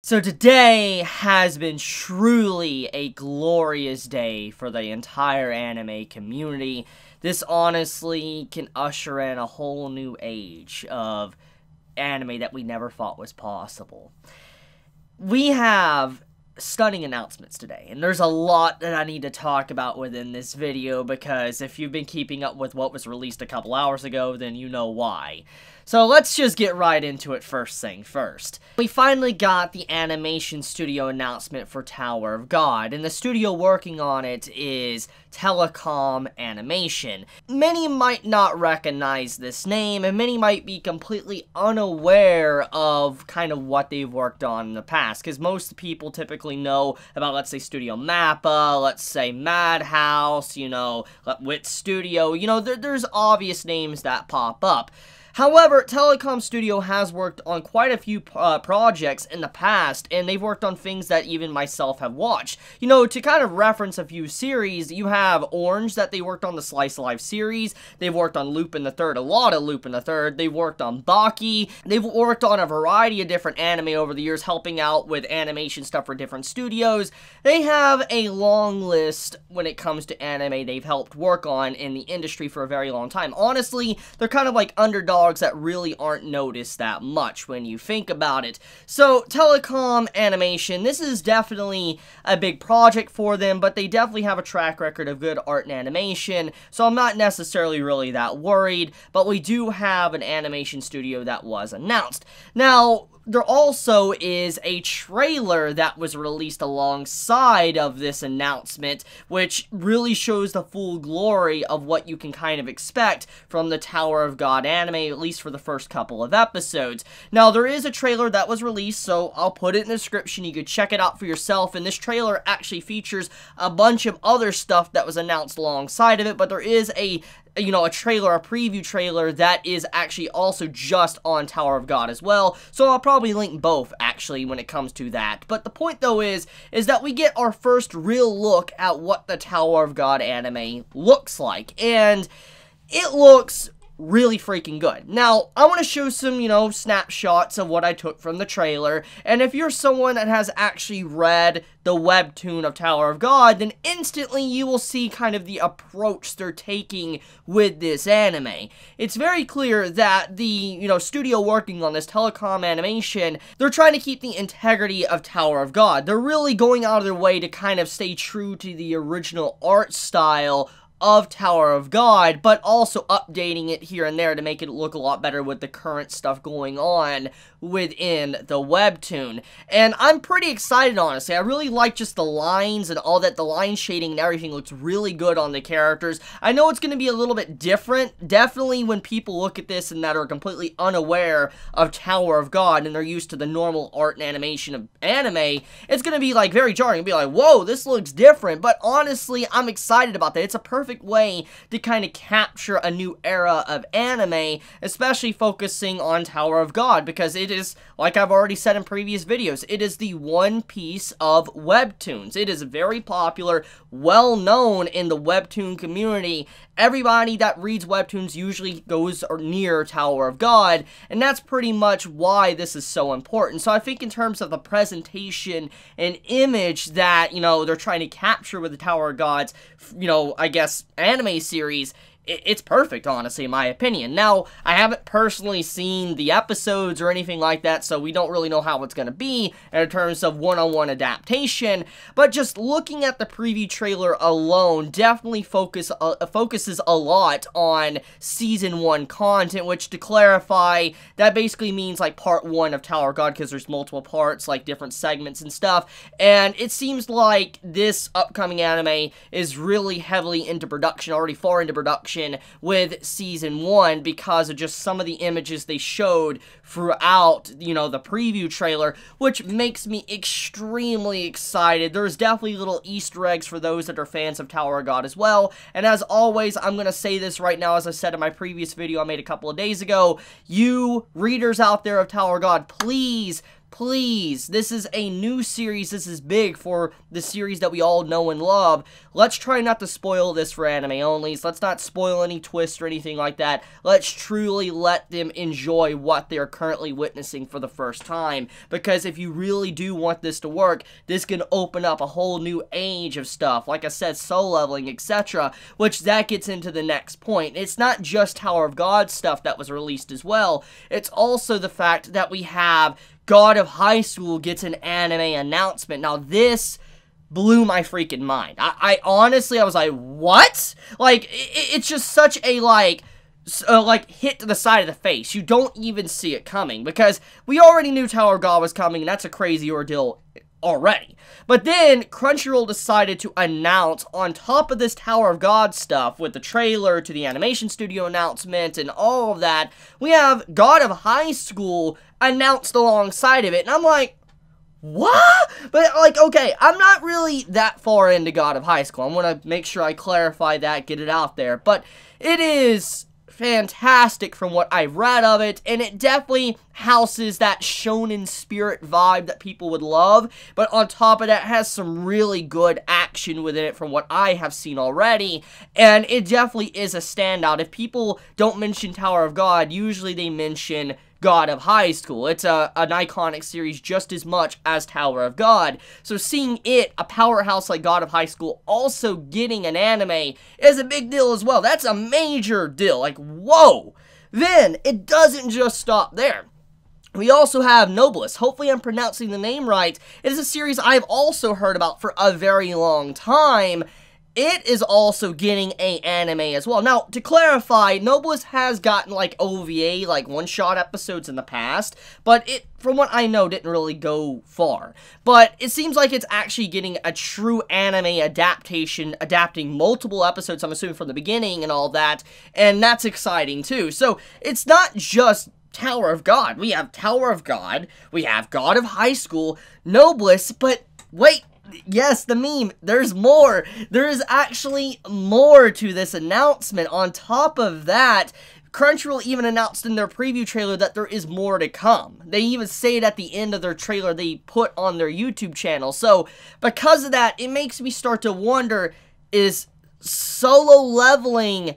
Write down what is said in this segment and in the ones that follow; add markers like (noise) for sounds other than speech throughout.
So today has been truly a glorious day for the entire anime community. This honestly can usher in a whole new age of anime that we never thought was possible. We have stunning announcements today, and there's a lot that I need to talk about within this video because if you've been keeping up with what was released a couple hours ago, then you know why. So let's just get right into it first thing first. We finally got the animation studio announcement for Tower of God, and the studio working on it is Telecom Animation. Many might not recognize this name, and many might be completely unaware of kind of what they've worked on in the past, because most people typically know about, let's say, Studio Mappa, let's say Madhouse, you know, uh, Wit Studio, you know, there, there's obvious names that pop up. However, Telecom Studio has worked on quite a few uh, projects in the past, and they've worked on things that even myself have watched. You know, to kind of reference a few series, you have Orange that they worked on the Slice Live series, they've worked on Loop in the Third, a lot of Loop in the Third, they've worked on Baki, they've worked on a variety of different anime over the years, helping out with animation stuff for different studios. They have a long list when it comes to anime they've helped work on in the industry for a very long time. Honestly, they're kind of like underdogs dogs that really aren't noticed that much when you think about it. So, telecom animation, this is definitely a big project for them, but they definitely have a track record of good art and animation, so I'm not necessarily really that worried, but we do have an animation studio that was announced. Now, there also is a trailer that was released alongside of this announcement, which really shows the full glory of what you can kind of expect from the Tower of God anime, at least for the first couple of episodes. Now, there is a trailer that was released, so I'll put it in the description. You could check it out for yourself, and this trailer actually features a bunch of other stuff that was announced alongside of it, but there is a you know, a trailer, a preview trailer that is actually also just on Tower of God as well. So I'll probably link both, actually, when it comes to that. But the point, though, is, is that we get our first real look at what the Tower of God anime looks like. And it looks really freaking good. Now, I want to show some, you know, snapshots of what I took from the trailer, and if you're someone that has actually read the webtoon of Tower of God, then instantly you will see kind of the approach they're taking with this anime. It's very clear that the, you know, studio working on this telecom animation, they're trying to keep the integrity of Tower of God. They're really going out of their way to kind of stay true to the original art style of Tower of God, but also updating it here and there to make it look a lot better with the current stuff going on within the webtoon. And I'm pretty excited, honestly. I really like just the lines and all that. The line shading and everything looks really good on the characters. I know it's going to be a little bit different. Definitely when people look at this and that are completely unaware of Tower of God and they're used to the normal art and animation of anime, it's going to be like very jarring. Be like, whoa, this looks different. But honestly, I'm excited about that. It's a perfect way to kind of capture a new era of anime, especially focusing on Tower of God because it it is, like I've already said in previous videos, it is the one piece of webtoons. It is very popular, well known in the webtoon community. Everybody that reads webtoons usually goes near Tower of God, and that's pretty much why this is so important. So I think in terms of the presentation and image that, you know, they're trying to capture with the Tower of Gods, you know, I guess anime series, it's perfect, honestly, in my opinion. Now, I haven't personally seen the episodes or anything like that, so we don't really know how it's going to be in terms of one-on-one -on -one adaptation, but just looking at the preview trailer alone definitely focus uh, focuses a lot on Season 1 content, which, to clarify, that basically means, like, Part 1 of Tower God, because there's multiple parts, like, different segments and stuff, and it seems like this upcoming anime is really heavily into production, already far into production, connection with season one because of just some of the images they showed throughout, you know, the preview trailer, which makes me extremely excited. There's definitely little Easter eggs for those that are fans of Tower of God as well. And as always, I'm going to say this right now, as I said in my previous video I made a couple of days ago, you readers out there of Tower of God, please please. This is a new series. This is big for the series that we all know and love. Let's try not to spoil this for anime only. Let's not spoil any twists or anything like that. Let's truly let them enjoy what they're currently witnessing for the first time. Because if you really do want this to work, this can open up a whole new age of stuff. Like I said, soul leveling, etc. Which that gets into the next point. It's not just Tower of God stuff that was released as well. It's also the fact that we have God of High School gets an anime announcement. Now, this blew my freaking mind. I, I honestly, I was like, what? Like, it, it's just such a, like, uh, like hit to the side of the face. You don't even see it coming because we already knew Tower God was coming, and that's a crazy ordeal already. But then Crunchyroll decided to announce on top of this Tower of God stuff with the trailer to the animation studio announcement and all of that, we have God of High School announced alongside of it. And I'm like, what? But, like, okay, I'm not really that far into God of High School. I want to make sure I clarify that, get it out there. But it is fantastic from what I've read of it, and it definitely houses that shonen spirit vibe that people would love, but on top of that has some really good action within it from what I have seen already, and it definitely is a standout. If people don't mention Tower of God, usually they mention God of High School. It's a, an iconic series just as much as Tower of God. So seeing it, a powerhouse like God of High School, also getting an anime is a big deal as well. That's a major deal. Like, whoa! Then, it doesn't just stop there. We also have Noblest. Hopefully, I'm pronouncing the name right. It is a series I've also heard about for a very long time it is also getting a anime as well. Now, to clarify, Nobles has gotten, like, OVA, like, one-shot episodes in the past, but it, from what I know, didn't really go far. But it seems like it's actually getting a true anime adaptation, adapting multiple episodes, I'm assuming, from the beginning and all that, and that's exciting, too. So, it's not just Tower of God. We have Tower of God, we have God of High School, Nobles, but wait, yes, the meme, there's more. There is actually more to this announcement. On top of that, Crunchyroll even announced in their preview trailer that there is more to come. They even say it at the end of their trailer they put on their YouTube channel. So, because of that, it makes me start to wonder is solo leveling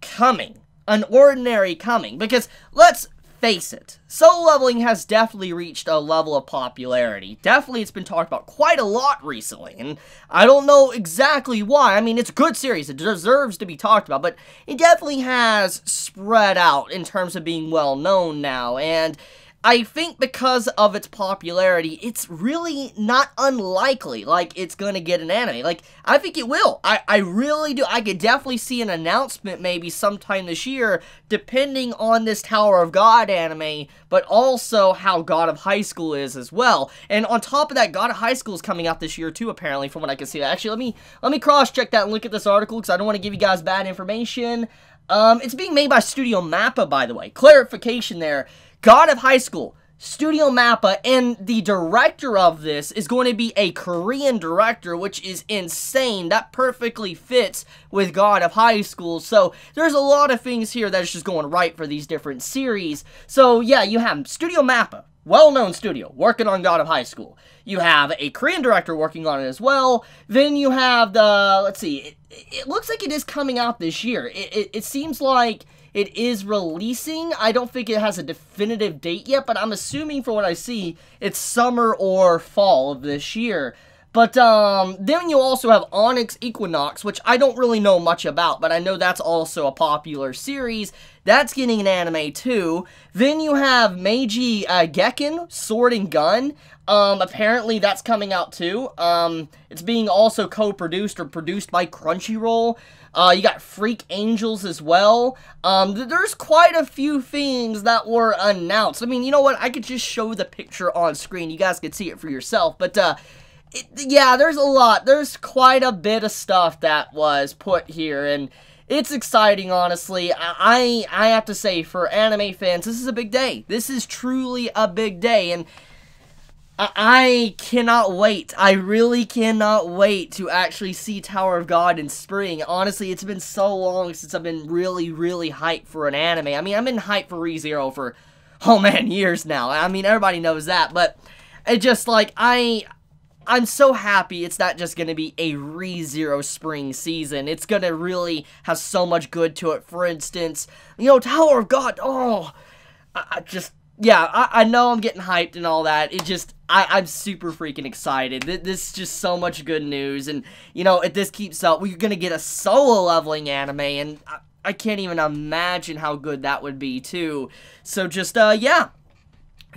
coming? An ordinary coming? Because let's face it, soul leveling has definitely reached a level of popularity. Definitely it's been talked about quite a lot recently, and I don't know exactly why. I mean, it's a good series, it deserves to be talked about, but it definitely has spread out in terms of being well known now, and I think because of its popularity, it's really not unlikely, like, it's gonna get an anime. Like, I think it will. I, I really do. I could definitely see an announcement maybe sometime this year, depending on this Tower of God anime, but also how God of High School is as well. And on top of that, God of High School is coming out this year too, apparently, from what I can see. Actually, let me, let me cross-check that and look at this article, because I don't want to give you guys bad information. Um, it's being made by Studio Mappa, by the way. Clarification there god of high school, Studio Mappa, and the director of this is going to be a Korean director, which is insane. That perfectly fits with God of High School. So there's a lot of things here that's just going right for these different series. So yeah, you have Studio Mappa, well-known studio working on God of High School. You have a Korean director working on it as well. Then you have the let's see, it, it looks like it is coming out this year. It, it, it seems like it is releasing. I don't think it has a definitive date yet, but I'm assuming from what I see, it's summer or fall of this year. But um, then you also have Onyx Equinox, which I don't really know much about, but I know that's also a popular series. That's getting an anime too. Then you have Meiji uh, Gekken, Sword and Gun. Um, apparently that's coming out too. Um, it's being also co-produced or produced by Crunchyroll. Uh, you got Freak Angels as well. Um, th there's quite a few things that were announced. I mean, you know what? I could just show the picture on screen. You guys could see it for yourself. But, uh, it, yeah, there's a lot. There's quite a bit of stuff that was put here. And it's exciting, honestly. I, I, I have to say, for anime fans, this is a big day. This is truly a big day. And I cannot wait. I really cannot wait to actually see Tower of God in spring. Honestly, it's been so long since I've been really, really hyped for an anime. I mean, I've been hyped for ReZero for, (laughs) oh man, years now. I mean, everybody knows that, but it just, like, I... I'm so happy it's not just going to be a ReZero spring season. It's going to really have so much good to it. For instance, you know, Tower of God, oh, I, I just yeah, I, I, know I'm getting hyped and all that. It just, I, am super freaking excited. This, this, is just so much good news. And, you know, if this keeps up, we're going to get a solo leveling anime. And I, I, can't even imagine how good that would be, too. So just, uh, yeah.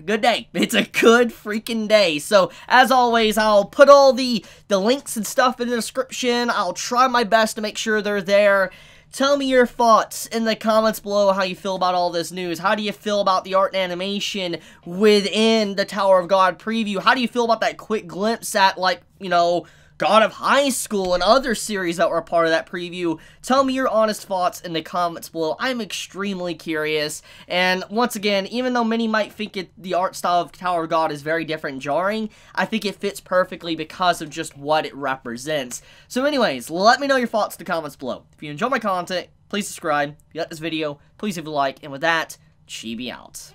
Good day. (laughs) It's a good freaking day. So, as always, I'll put all the, the links and stuff in the description. I'll try my best to make sure they're there. Tell me your thoughts in the comments below how you feel about all this news. How do you feel about the art and animation within the Tower of God preview? How do you feel about that quick glimpse at, like, you know, God of High School, and other series that were part of that preview. Tell me your honest thoughts in the comments below. I'm extremely curious. And once again, even though many might think it, the art style of Tower of God is very different jarring, I think it fits perfectly because of just what it represents. So anyways, let me know your thoughts in the comments below. If you enjoy my content, please subscribe. If you like this video, please leave a like. And with that, chibi out.